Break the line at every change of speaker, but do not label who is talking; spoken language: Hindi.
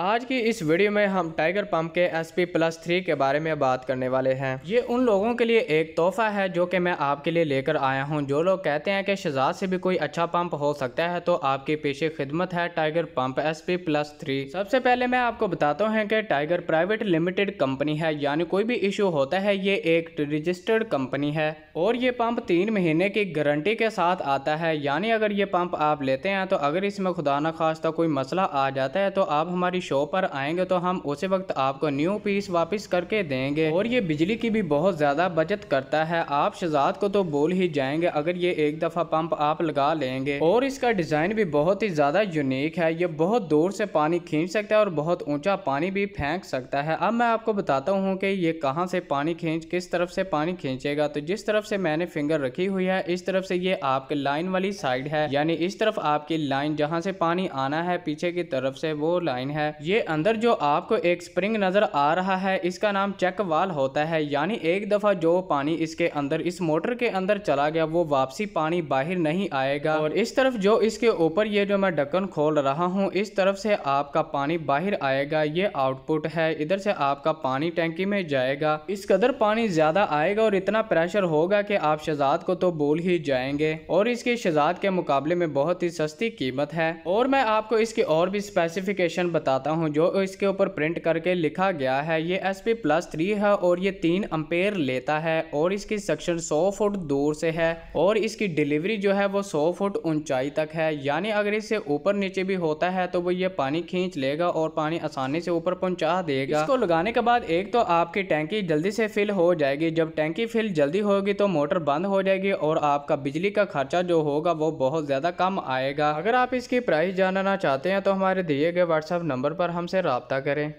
आज की इस वीडियो में हम टाइगर पंप के एस पी प्लस थ्री के बारे में बात करने वाले हैं ये उन लोगों के लिए एक तोहफा है जो कि मैं आपके लिए लेकर आया हूँ जो लोग कहते हैं कि शहजाद से भी कोई अच्छा पंप हो सकता है तो आपकी पेशे खिदमत है Tiger pump S P plus three सबसे पहले मैं आपको बताता हूं कि टाइगर प्राइवेट लिमिटेड कंपनी है यानी कोई भी इशू होता है ये एक रजिस्टर्ड कंपनी है और ये पंप तीन महीने की गारंटी के साथ आता है यानी अगर ये पंप आप लेते हैं तो अगर इसमें खुदा न खास्ता कोई मसला आ जाता है तो आप हमारी शॉप पर आएंगे तो हम उसी वक्त आपको न्यू पीस वापस करके देंगे और ये बिजली की भी बहुत ज़्यादा बचत करता है आप शहजाद को तो बोल ही जाएंगे अगर ये एक दफ़ा पंप आप लगा लेंगे और इसका डिज़ाइन भी बहुत ही ज़्यादा यूनिक है ये बहुत दूर से पानी खींच सकता है और बहुत ऊंचा पानी भी फेंक सकता है अब मैं आपको बताता हूँ कि ये कहाँ से पानी खींच किस तरफ से पानी खींचेगा तो जिस तरफ से मैंने फिंगर रखी हुई है इस तरफ से ये आपके लाइन वाली साइड है यानी इस तरफ आपकी लाइन जहाँ से पानी आना है पीछे की तरफ से वो लाइन है है ये अंदर जो आपको एक स्प्रिंग नज़र आ रहा है इसका नाम चेक वाल होता है यानी एक दफ़ा जो पानी इसके अंदर इस मोटर के अंदर चला गया वो वापसी पानी बाहर नहीं आएगा और इस तरफ जो इसके ऊपर ये जो मैं ढक्कन खोल रहा हूँ इस तरफ से आपका पानी बाहर आएगा ये आउटपुट है इधर से आपका पानी टैंकी में जाएगा इस कदर पानी ज़्यादा आएगा और इतना प्रेशर होगा कि आप शहजाद को तो भूल ही जाएंगे और इसके शहजाद के मुकाबले में बहुत ही सस्ती कीमत है और मैं आपको इसकी और भी स्पेसिफिकेशन बता बताता हूँ जो इसके ऊपर प्रिंट करके लिखा गया है ये एस पी प्लस थ्री है और ये तीन अम्पेयर लेता है और इसकी सेक्शन सौ फुट दूर से है और इसकी डिलीवरी जो है वो सौ फुट ऊंचाई तक है यानी अगर इससे ऊपर नीचे भी होता है तो वो ये पानी खींच लेगा और पानी आसानी से ऊपर पहुंचा देगा इसको लगाने के बाद एक तो आपकी टैंकी जल्दी से फिल हो जाएगी जब टैंकी फिल जल्दी होगी तो मोटर बंद हो जाएगी और आपका बिजली का खर्चा जो होगा वो बहुत ज़्यादा कम आएगा अगर आप इसकी प्राइस जानना चाहते हैं तो हमारे दिए गए व्हाट्सएप नंबर नंबर पर हमसे रबता करें